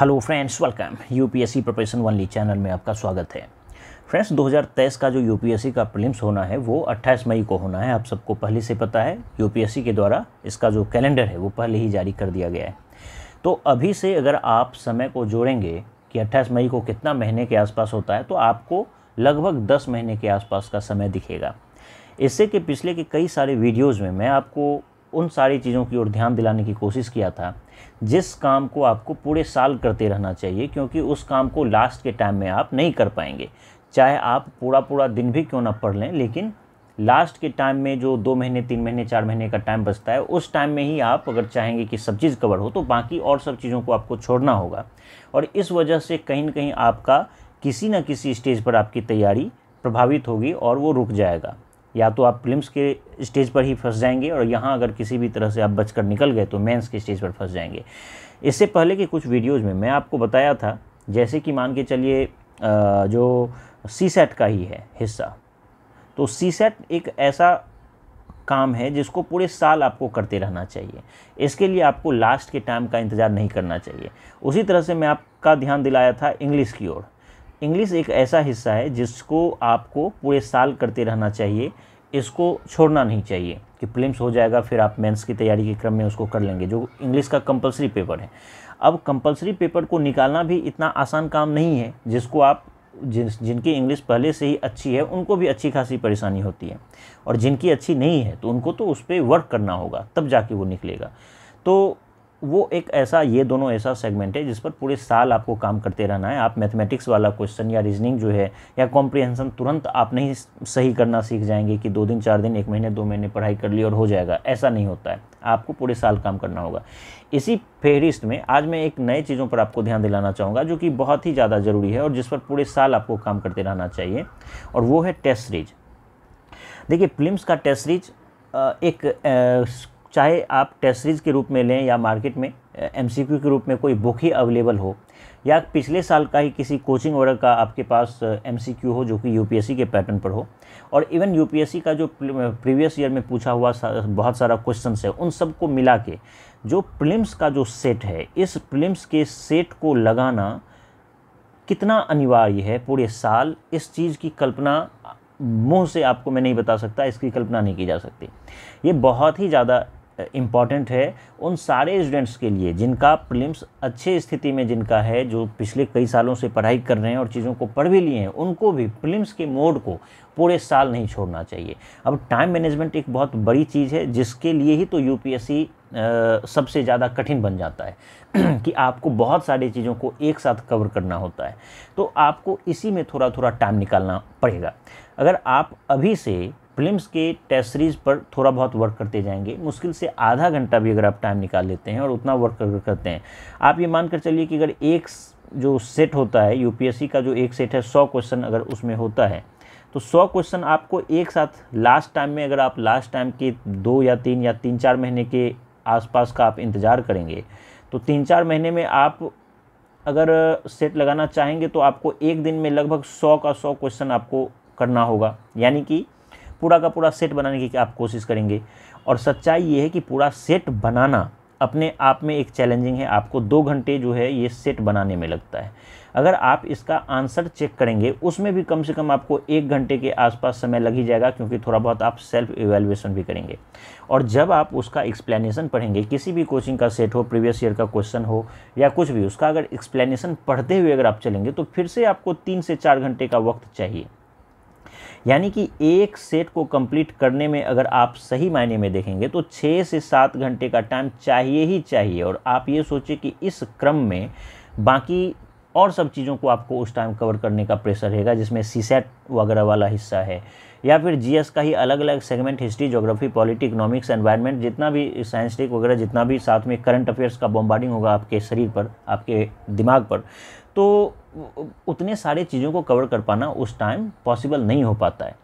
hello friends welcome UPSC preparation only channel में आपका स्वागत है फ्रेंड्स 2023 का जो यूपीएससी का प्रीलिम्स होना है वो 28 मई को होना है आप सबको पहले से पता है यूपीएससी के द्वारा इसका जो कैलेंडर है वो पहले ही जारी कर दिया गया है तो अभी से अगर आप समय को जोड़ेंगे कि अट्ठाईस मई को कितना महीने के आसपास होता है तो आपको लगभग दस महीने के आसपास का समय दिखेगा इससे कि पिछले के कई सारे वीडियोज़ में मैं आपको उन सारी चीज़ों की ओर ध्यान दिलाने की कोशिश किया था जिस काम को आपको पूरे साल करते रहना चाहिए क्योंकि उस काम को लास्ट के टाइम में आप नहीं कर पाएंगे चाहे आप पूरा पूरा दिन भी क्यों ना पढ़ लें लेकिन लास्ट के टाइम में जो दो महीने तीन महीने चार महीने का टाइम बचता है उस टाइम में ही आप अगर चाहेंगे कि सब चीज़ कवर हो तो बाकी और सब चीज़ों को आपको छोड़ना होगा और इस वजह से कहीं ना कहीं आपका किसी न किसी स्टेज पर आपकी तैयारी प्रभावित होगी और वो रुक जाएगा या तो आप प्रिलिम्स के स्टेज पर ही फंस जाएंगे और यहाँ अगर किसी भी तरह से आप बचकर निकल गए तो मेंस के स्टेज पर फंस जाएंगे इससे पहले के कुछ वीडियोज़ में मैं आपको बताया था जैसे कि मान के चलिए जो सी सेट का ही है हिस्सा तो सी सेट एक ऐसा काम है जिसको पूरे साल आपको करते रहना चाहिए इसके लिए आपको लास्ट के टाइम का इंतज़ार नहीं करना चाहिए उसी तरह से मैं आपका ध्यान दिलाया था इंग्लिश की ओर इंग्लिश एक ऐसा हिस्सा है जिसको आपको पूरे साल करते रहना चाहिए इसको छोड़ना नहीं चाहिए कि प्लिम्स हो जाएगा फिर आप मेंस की तैयारी के क्रम में उसको कर लेंगे जो इंग्लिश का कंपलसरी पेपर है अब कंपलसरी पेपर को निकालना भी इतना आसान काम नहीं है जिसको आप जिन जिनकी इंग्लिश पहले से ही अच्छी है उनको भी अच्छी खासी परेशानी होती है और जिनकी अच्छी नहीं है तो उनको तो उस पर वर्क करना होगा तब जाके वो निकलेगा तो वो एक ऐसा ये दोनों ऐसा सेगमेंट है जिस पर पूरे साल आपको काम करते रहना है आप मैथमेटिक्स वाला क्वेश्चन या रीजनिंग जो है या कॉम्प्रिहेंसन तुरंत आप नहीं सही करना सीख जाएंगे कि दो दिन चार दिन एक महीने दो महीने पढ़ाई कर ली और हो जाएगा ऐसा नहीं होता है आपको पूरे साल काम करना होगा इसी फहरिस्त में आज मैं एक नए चीज़ों पर आपको ध्यान दिलाना चाहूँगा जो कि बहुत ही ज़्यादा ज़रूरी है और जिस पर पूरे साल आपको काम करते रहना चाहिए और वो है टेस्ट सीरीज देखिए फिल्म का टेस्ट सीरीज एक चाहे आप टेस्ट सीरीज़ के रूप में लें या मार्केट में एम के रूप में कोई बुक ही अवेलेबल हो या पिछले साल का ही किसी कोचिंग ऑर्डर का आपके पास एम हो जो कि यू के पैटर्न पर हो और इवन यू का जो प्रीवियस ईयर में पूछा हुआ सा, बहुत सारा क्वेश्चन है उन सबको मिला के जो प्लिम्स का जो सेट है इस प्लिम्स के सेट को लगाना कितना अनिवार्य है पूरे साल इस चीज़ की कल्पना मुंह से आपको मैं नहीं बता सकता इसकी कल्पना नहीं की जा सकती ये बहुत ही ज़्यादा इम्पॉर्टेंट है उन सारे स्टूडेंट्स के लिए जिनका प्रिलिम्स अच्छे स्थिति में जिनका है जो पिछले कई सालों से पढ़ाई कर रहे हैं और चीज़ों को पढ़ भी लिए हैं उनको भी प्रिलिम्स के मोड को पूरे साल नहीं छोड़ना चाहिए अब टाइम मैनेजमेंट एक बहुत बड़ी चीज़ है जिसके लिए ही तो यू सबसे ज़्यादा कठिन बन जाता है कि आपको बहुत सारी चीज़ों को एक साथ कवर करना होता है तो आपको इसी में थोड़ा थोड़ा टाइम निकालना पड़ेगा अगर आप अभी से फिल्म्स के टेस्ट सीरीज़ पर थोड़ा बहुत वर्क करते जाएंगे मुश्किल से आधा घंटा भी अगर आप टाइम निकाल लेते हैं और उतना वर्क करते हैं आप ये मानकर चलिए कि अगर एक जो सेट होता है यूपीएससी का जो एक सेट है सौ क्वेश्चन अगर उसमें होता है तो सौ क्वेश्चन आपको एक साथ लास्ट टाइम में अगर आप लास्ट टाइम के दो या तीन या तीन चार महीने के आसपास का आप इंतज़ार करेंगे तो तीन चार महीने में आप अगर सेट लगाना चाहेंगे तो आपको एक दिन में लगभग सौ का सौ क्वेश्चन आपको करना होगा यानी कि पूरा का पूरा सेट बनाने की आप कोशिश करेंगे और सच्चाई ये है कि पूरा सेट बनाना अपने आप में एक चैलेंजिंग है आपको दो घंटे जो है ये सेट बनाने में लगता है अगर आप इसका आंसर चेक करेंगे उसमें भी कम से कम आपको एक घंटे के आसपास समय लग ही जाएगा क्योंकि थोड़ा बहुत आप सेल्फ इवेल्युएशन भी करेंगे और जब आप उसका एक्सप्लेनेशन पढ़ेंगे किसी भी कोचिंग का सेट हो प्रीवियस ईयर का क्वेश्चन हो या कुछ भी उसका अगर एक्सप्लेनेशन पढ़ते हुए अगर आप चलेंगे तो फिर से आपको तीन से चार घंटे का वक्त चाहिए यानी कि एक सेट को कंप्लीट करने में अगर आप सही मायने में देखेंगे तो छः से सात घंटे का टाइम चाहिए ही चाहिए और आप ये सोचें कि इस क्रम में बाकी और सब चीज़ों को आपको उस टाइम कवर करने का प्रेशर रहेगा जिसमें सी सेट वगैरह वाला हिस्सा है या फिर जीएस का ही अलग अलग segment history geography polity economics environment जितना भी साइंसटिक वगैरह जितना भी साथ में करंट अफेयर्स का बॉम्बार्डिंग होगा आपके शरीर पर आपके दिमाग पर तो उतने सारे चीज़ों को कवर कर पाना उस टाइम पॉसिबल नहीं हो पाता है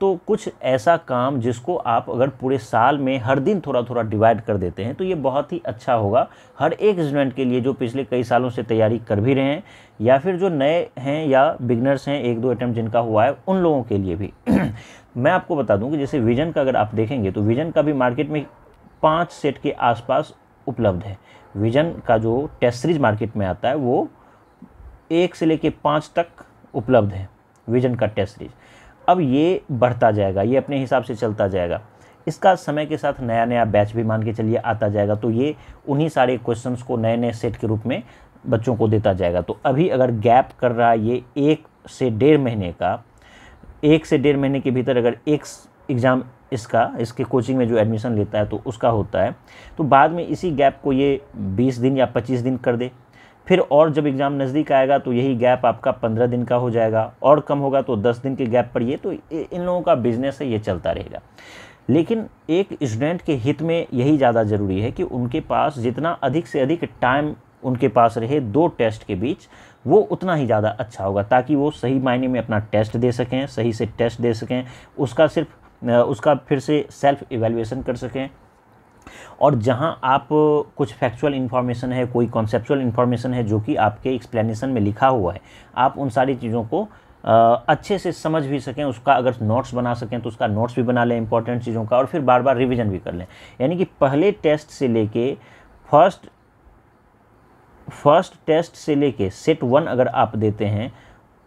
तो कुछ ऐसा काम जिसको आप अगर पूरे साल में हर दिन थोड़ा थोड़ा डिवाइड कर देते हैं तो ये बहुत ही अच्छा होगा हर एक स्टूडेंट के लिए जो पिछले कई सालों से तैयारी कर भी रहे हैं या फिर जो नए हैं या बिगनर्स हैं एक दो अटैम्प्ट जिनका हुआ है उन लोगों के लिए भी मैं आपको बता दूं कि जैसे विजन का अगर आप देखेंगे तो विजन का भी मार्केट में पाँच सेट के आसपास उपलब्ध है विजन का जो टेस्ट सीरीज मार्केट में आता है वो एक से लेके पाँच तक उपलब्ध है विजन का टेस्ट सीरीज अब ये बढ़ता जाएगा ये अपने हिसाब से चलता जाएगा इसका समय के साथ नया नया बैच भी मान के चलिए आता जाएगा तो ये उन्हीं सारे क्वेश्चंस को नए नए सेट के रूप में बच्चों को देता जाएगा तो अभी अगर गैप कर रहा है ये एक से डेढ़ महीने का एक से डेढ़ महीने के भीतर अगर एक एग्ज़ाम इसका इसके कोचिंग में जो एडमिशन लेता है तो उसका होता है तो बाद में इसी गैप को ये 20 दिन या 25 दिन कर दे फिर और जब एग्ज़ाम नज़दीक आएगा तो यही गैप आपका पंद्रह दिन का हो जाएगा और कम होगा तो दस दिन के गैप पर ये तो इन लोगों का बिजनेस है ये चलता रहेगा लेकिन एक स्टूडेंट के हित में यही ज़्यादा ज़रूरी है कि उनके पास जितना अधिक से अधिक टाइम उनके पास रहे दो टेस्ट के बीच वो उतना ही ज़्यादा अच्छा होगा ताकि वो सही मायने में अपना टेस्ट दे सकें सही से टेस्ट दे सकें उसका सिर्फ उसका फिर से सेल्फ इवेल्युएसन कर सकें और जहाँ आप कुछ फैक्चुअल इन्फॉर्मेशन है कोई कॉन्सेप्चुअल इन्फॉर्मेशन है जो कि आपके एक्सप्लेनेशन में लिखा हुआ है आप उन सारी चीज़ों को आ, अच्छे से समझ भी सकें उसका अगर नोट्स बना सकें तो उसका नोट्स भी बना लें इंपॉर्टेंट चीज़ों का और फिर बार बार रिविज़न भी कर लें यानी कि पहले टेस्ट से लेके फर्स्ट फर्स्ट टेस्ट से लेके सेट वन अगर आप देते हैं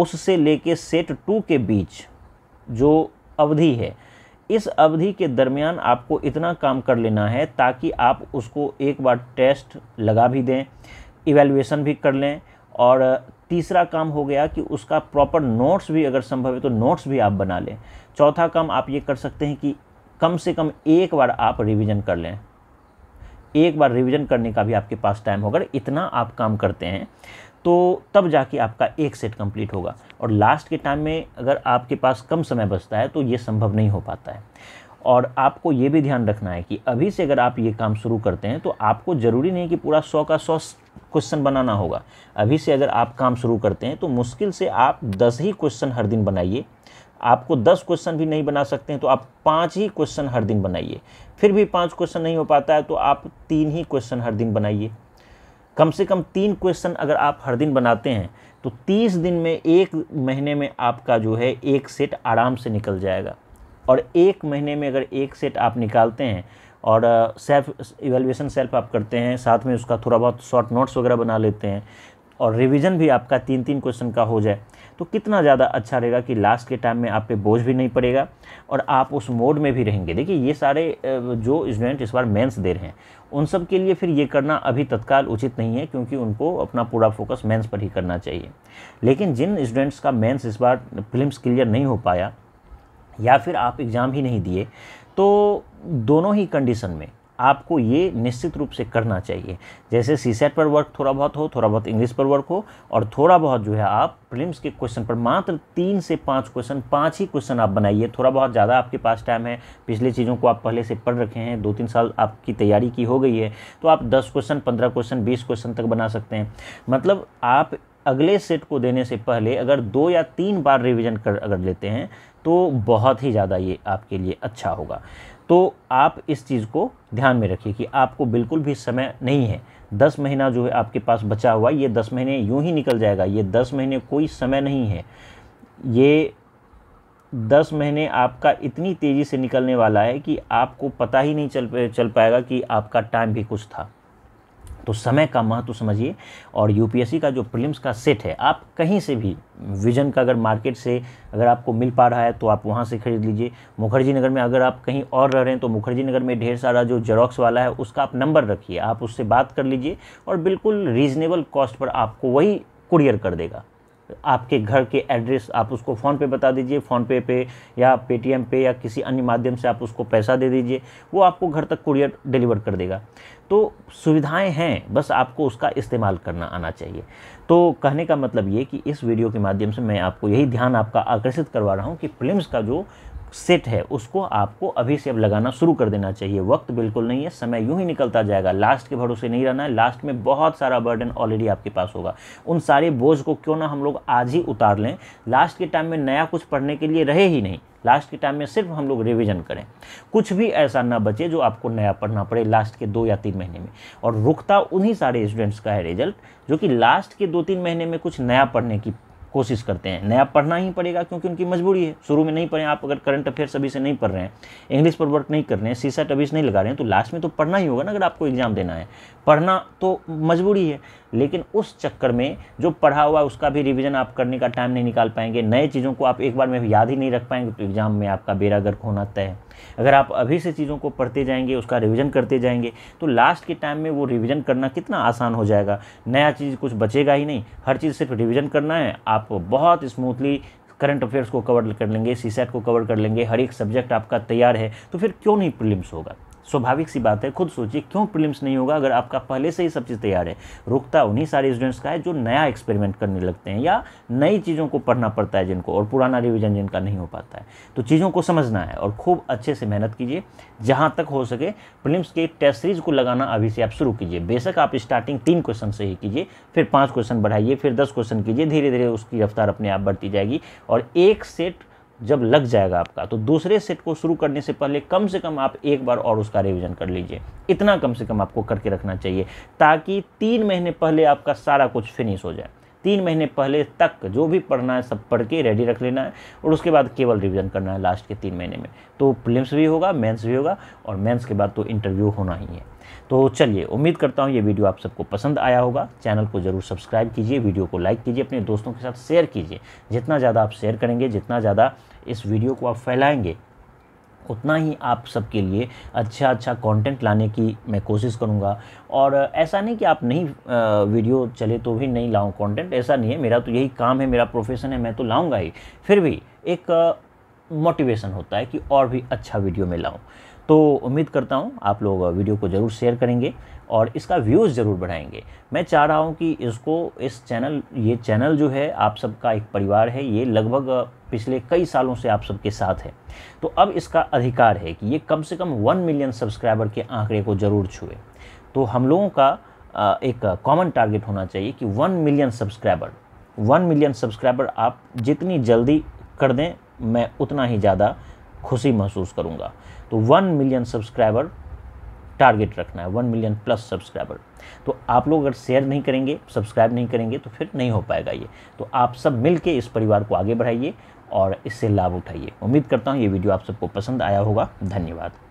उससे लेके सेट टू के बीच जो अवधि है इस अवधि के दरमियान आपको इतना काम कर लेना है ताकि आप उसको एक बार टेस्ट लगा भी दें इवेल्युएसन भी कर लें और तीसरा काम हो गया कि उसका प्रॉपर नोट्स भी अगर संभव है तो नोट्स भी आप बना लें चौथा काम आप ये कर सकते हैं कि कम से कम एक बार आप रिवीजन कर लें एक बार रिवीजन करने का भी आपके पास टाइम होगा इतना आप काम करते हैं तो तब जाके आपका एक सेट कंप्लीट होगा और लास्ट के टाइम में अगर आपके पास कम समय बचता है तो ये संभव नहीं हो पाता है और आपको ये भी ध्यान रखना है कि अभी से अगर आप ये काम शुरू करते हैं तो आपको ज़रूरी नहीं कि पूरा सौ का सौ क्वेश्चन बनाना होगा अभी से अगर आप काम शुरू करते हैं तो मुश्किल से आप दस ही क्वेश्चन हर दिन बनाइए आपको दस क्वेश्चन भी नहीं बना सकते हैं तो आप पाँच ही क्वेश्चन हर दिन बनाइए फिर भी पाँच क्वेश्चन नहीं हो पाता है तो आप तीन ही क्वेश्चन हर दिन बनाइए कम से कम तीन क्वेश्चन अगर आप हर दिन बनाते हैं तो तीस दिन में एक महीने में आपका जो है एक सेट आराम से निकल जाएगा और एक महीने में अगर एक सेट आप निकालते हैं और सेल्फ इवेल्युएशन सेल्फ आप करते हैं साथ में उसका थोड़ा बहुत शॉर्ट नोट्स वगैरह बना लेते हैं और रिवीजन भी आपका तीन तीन क्वेश्चन का हो जाए तो कितना ज़्यादा अच्छा रहेगा कि लास्ट के टाइम में आप पे बोझ भी नहीं पड़ेगा और आप उस मोड में भी रहेंगे देखिए ये सारे जो स्टूडेंट इस बार मेंस दे रहे हैं उन सब के लिए फिर ये करना अभी तत्काल उचित नहीं है क्योंकि उनको अपना पूरा फोकस मेंस पर ही करना चाहिए लेकिन जिन स्टूडेंट्स का मेन्स इस बार फिल्म क्लियर नहीं हो पाया या फिर आप एग्ज़ाम ही नहीं दिए तो दोनों ही कंडीशन में आपको ये निश्चित रूप से करना चाहिए जैसे सी सेट पर वर्क थोड़ा बहुत हो थोड़ा बहुत इंग्लिश पर वर्क हो और थोड़ा बहुत जो है आप प्रिलिम्स के क्वेश्चन पर मात्र तीन से पाँच क्वेश्चन पाँच ही क्वेश्चन आप बनाइए थोड़ा बहुत ज़्यादा आपके पास टाइम है पिछली चीज़ों को आप पहले से पढ़ रखे हैं दो तीन साल आपकी तैयारी की हो गई है तो आप दस क्वेश्चन पंद्रह क्वेश्चन बीस क्वेश्चन तक बना सकते हैं मतलब आप अगले सेट को देने से पहले अगर दो या तीन बार रिवीजन कर अगर लेते हैं तो बहुत ही ज़्यादा ये आपके लिए अच्छा होगा तो आप इस चीज़ को ध्यान में रखिए कि आपको बिल्कुल भी समय नहीं है दस महीना जो है आपके पास बचा हुआ ये दस महीने यूं ही निकल जाएगा ये दस महीने कोई समय नहीं है ये दस महीने आपका इतनी तेज़ी से निकलने वाला है कि आपको पता ही नहीं चल चल पाएगा कि आपका टाइम भी कुछ था तो समय का महत्व समझिए और यूपीएससी का जो प्रीलिम्स का सेट है आप कहीं से भी विजन का अगर मार्केट से अगर आपको मिल पा रहा है तो आप वहाँ से खरीद लीजिए मुखर्जी नगर में अगर आप कहीं और रह रहे हैं तो मुखर्जी नगर में ढेर सारा जो जेरोक्स वाला है उसका आप नंबर रखिए आप उससे बात कर लीजिए और बिल्कुल रीज़नेबल कॉस्ट पर आपको वही कुरियर कर देगा आपके घर के एड्रेस आप उसको फ़ोन पे बता दीजिए फ़ोन पे पे या पेटीएम पे या किसी अन्य माध्यम से आप उसको पैसा दे दीजिए वो आपको घर तक कुरियर डिलीवर कर देगा तो सुविधाएं हैं बस आपको उसका इस्तेमाल करना आना चाहिए तो कहने का मतलब ये कि इस वीडियो के माध्यम से मैं आपको यही ध्यान आपका आकर्षित करवा रहा हूँ कि फिल्म का जो सेट है उसको आपको अभी से अब लगाना शुरू कर देना चाहिए वक्त बिल्कुल नहीं है समय यूं ही निकलता जाएगा लास्ट के भरोसे नहीं रहना है लास्ट में बहुत सारा बर्डन ऑलरेडी आपके पास होगा उन सारे बोझ को क्यों ना हम लोग आज ही उतार लें लास्ट के टाइम में नया कुछ पढ़ने के लिए रहे ही नहीं लास्ट के टाइम में सिर्फ हम लोग रिविजन करें कुछ भी ऐसा ना बचे जो आपको नया पढ़ना पड़े लास्ट के दो या तीन महीने में और रुकता उन्हीं सारे स्टूडेंट्स का है रिजल्ट जो कि लास्ट के दो तीन महीने में कुछ नया पढ़ने की कोशिश करते हैं नया पढ़ना ही पड़ेगा क्योंकि उनकी मजबूरी है शुरू में नहीं पढ़ें आप अगर करंट अफेयर्स अभी से नहीं पढ़ रहे हैं इंग्लिश पर वर्क नहीं कर रहे हैं सीसा अभी से नहीं लगा रहे हैं तो लास्ट में तो पढ़ना ही होगा ना अगर आपको एग्जाम देना है पढ़ना तो मजबूरी है लेकिन उस चक्कर में जो पढ़ा हुआ उसका भी रिवीजन आप करने का टाइम नहीं निकाल पाएंगे नए चीज़ों को आप एक बार में याद ही नहीं रख पाएंगे तो एग्ज़ाम में आपका बेरा गर्क होना तय है अगर आप अभी से चीज़ों को पढ़ते जाएंगे उसका रिवीजन करते जाएंगे तो लास्ट के टाइम में वो रिवीजन करना कितना आसान हो जाएगा नया चीज़ कुछ बचेगा ही नहीं हर चीज़ सिर्फ रिविज़न करना है आप बहुत स्मूथली करंट अफेयर्स को कवर कर लेंगे सी को कवर कर लेंगे हर एक सब्जेक्ट आपका तैयार है तो फिर क्यों नहीं प्रिलिम्स होगा स्वाभाविक सी बात है खुद सोचिए क्यों प्रीलिम्स नहीं होगा अगर आपका पहले से ही सब चीज़ तैयार है रुकता उन्हीं सारे स्टूडेंट्स का है जो नया एक्सपेरिमेंट करने लगते हैं या नई चीज़ों को पढ़ना पड़ता है जिनको और पुराना रिविजन जिनका नहीं हो पाता है तो चीज़ों को समझना है और खूब अच्छे से मेहनत कीजिए जहाँ तक हो सके प्रिलिम्स के टेस्ट सीरीज को लगाना अभी से आप शुरू कीजिए बेशक आप स्टार्टिंग तीन क्वेश्चन से ही कीजिए फिर पाँच क्वेश्चन बढ़ाइए फिर दस क्वेश्चन कीजिए धीरे धीरे उसकी रफ्तार अपने आप बढ़ती जाएगी और एक सेट जब लग जाएगा आपका तो दूसरे सेट को शुरू करने से पहले कम से कम आप एक बार और उसका रिवीजन कर लीजिए इतना कम से कम आपको करके रखना चाहिए ताकि तीन महीने पहले आपका सारा कुछ फिनिश हो जाए तीन महीने पहले तक जो भी पढ़ना है सब पढ़ के रेडी रख लेना है और उसके बाद केवल रिवीजन करना है लास्ट के तीन महीने में तो प्रिलिम्स भी होगा मेंस भी होगा और मेंस के बाद तो इंटरव्यू होना ही है तो चलिए उम्मीद करता हूँ ये वीडियो आप सबको पसंद आया होगा चैनल को ज़रूर सब्सक्राइब कीजिए वीडियो को लाइक कीजिए अपने दोस्तों के साथ शेयर कीजिए जितना ज़्यादा आप शेयर करेंगे जितना ज़्यादा इस वीडियो को आप फैलाएंगे उतना ही आप सबके लिए अच्छा अच्छा कंटेंट लाने की मैं कोशिश करूँगा और ऐसा नहीं कि आप नहीं वीडियो चले तो भी नहीं लाऊं कंटेंट ऐसा नहीं है मेरा तो यही काम है मेरा प्रोफेशन है मैं तो लाऊंगा ही फिर भी एक मोटिवेशन होता है कि और भी अच्छा वीडियो में लाऊँ तो उम्मीद करता हूँ आप लोग वीडियो को ज़रूर शेयर करेंगे और इसका व्यूज़ ज़रूर बढ़ाएंगे मैं चाह रहा हूँ कि इसको इस चैनल ये चैनल जो है आप सबका एक परिवार है ये लगभग पिछले कई सालों से आप सबके साथ है तो अब इसका अधिकार है कि ये कम से कम वन मिलियन सब्सक्राइबर के आंकड़े को ज़रूर छुए तो हम लोगों का एक कॉमन टारगेट होना चाहिए कि one million subscriber one million subscriber आप जितनी जल्दी कर दें मैं उतना ही ज़्यादा खुशी महसूस करूँगा तो वन मिलियन सब्सक्राइबर टारगेट रखना है वन मिलियन प्लस सब्सक्राइबर तो आप लोग अगर शेयर नहीं करेंगे सब्सक्राइब नहीं करेंगे तो फिर नहीं हो पाएगा ये तो आप सब मिल के इस परिवार को आगे बढ़ाइए और इससे लाभ उठाइए उम्मीद करता हूँ ये वीडियो आप सबको पसंद आया होगा धन्यवाद